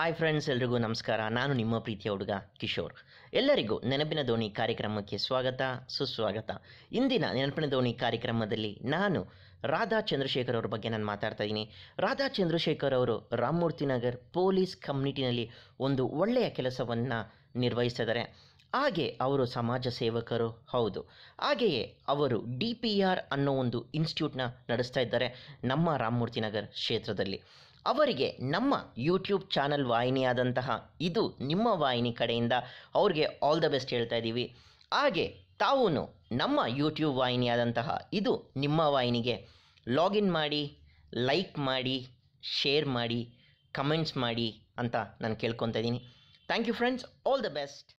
hi friends ಎಲ್ರಿಗೂ ನಮಸ್ಕಾರ ನಾನು ನಿಮ್ಮ ಪ್ರೀತಿಯ ಹುಡುಗ ಕಿಶೋರ್ ಎಲ್ಲರಿಗೂ ನೆನಪಿನ ದೋಣಿ ಕಾರ್ಯಕ್ರಮಕ್ಕೆ ಸ್ವಾಗತ ಸುಸ್ವಾಗತ ಇಂದಿನ ನೆನಪಿನ ದೋಣಿ ಕಾರ್ಯಕ್ರಮದಲ್ಲಿ ನಾನು ರಾಧಾ ಚಂದ್ರಶೇಖರ್ ಅವ್ರ ಬಗ್ಗೆ ನಾನು ಮಾತಾಡ್ತಾ ಇದ್ದೀನಿ ರಾಧಾ ಚಂದ್ರಶೇಖರ್ ಅವರು ರಾಮಮೂರ್ತಿ ನಗರ್ ಪೊಲೀಸ್ ಕಮ್ಯುನಿಟಿನಲ್ಲಿ ಒಂದು ಒಳ್ಳೆಯ ಕೆಲಸವನ್ನು ನಿರ್ವಹಿಸಿದ್ದಾರೆ ಹಾಗೆ ಅವರು ಸಮಾಜ ಸೇವಕರು ಹೌದು ಹಾಗೆಯೇ ಅವರು ಡಿ ಪಿ ಆರ್ ಅನ್ನೋ ಒಂದು ಇನ್ಸ್ಟಿಟ್ಯೂಟ್ನ ನಡೆಸ್ತಾ ಇದ್ದಾರೆ ನಮ್ಮ ರಾಮಮೂರ್ತಿ ಕ್ಷೇತ್ರದಲ್ಲಿ ಅವರಿಗೆ ನಮ್ಮ ಯೂಟ್ಯೂಬ್ ಚಾನಲ್ ವಾಹಿನಿಯಾದಂತಹ ಇದು ನಿಮ್ಮ ವಾಹಿನಿ ಕಡೆಯಿಂದ ಅವ್ರಿಗೆ ಆಲ್ ದ ಬೆಸ್ಟ್ ಹೇಳ್ತಾ ಇದ್ದೀವಿ ಹಾಗೆ ತಾವೂ ನಮ್ಮ ಯೂಟ್ಯೂಬ್ ವಾಹಿನಿಯಾದಂತಹ ಇದು ನಿಮ್ಮ ವಾಹಿನಿಗೆ ಲಾಗಿನ್ ಮಾಡಿ ಲೈಕ್ ಮಾಡಿ ಶೇರ್ ಮಾಡಿ ಕಮೆಂಟ್ಸ್ ಮಾಡಿ ಅಂತ ನಾನು ಕೇಳ್ಕೊತಾ ಇದ್ದೀನಿ thank you friends all the best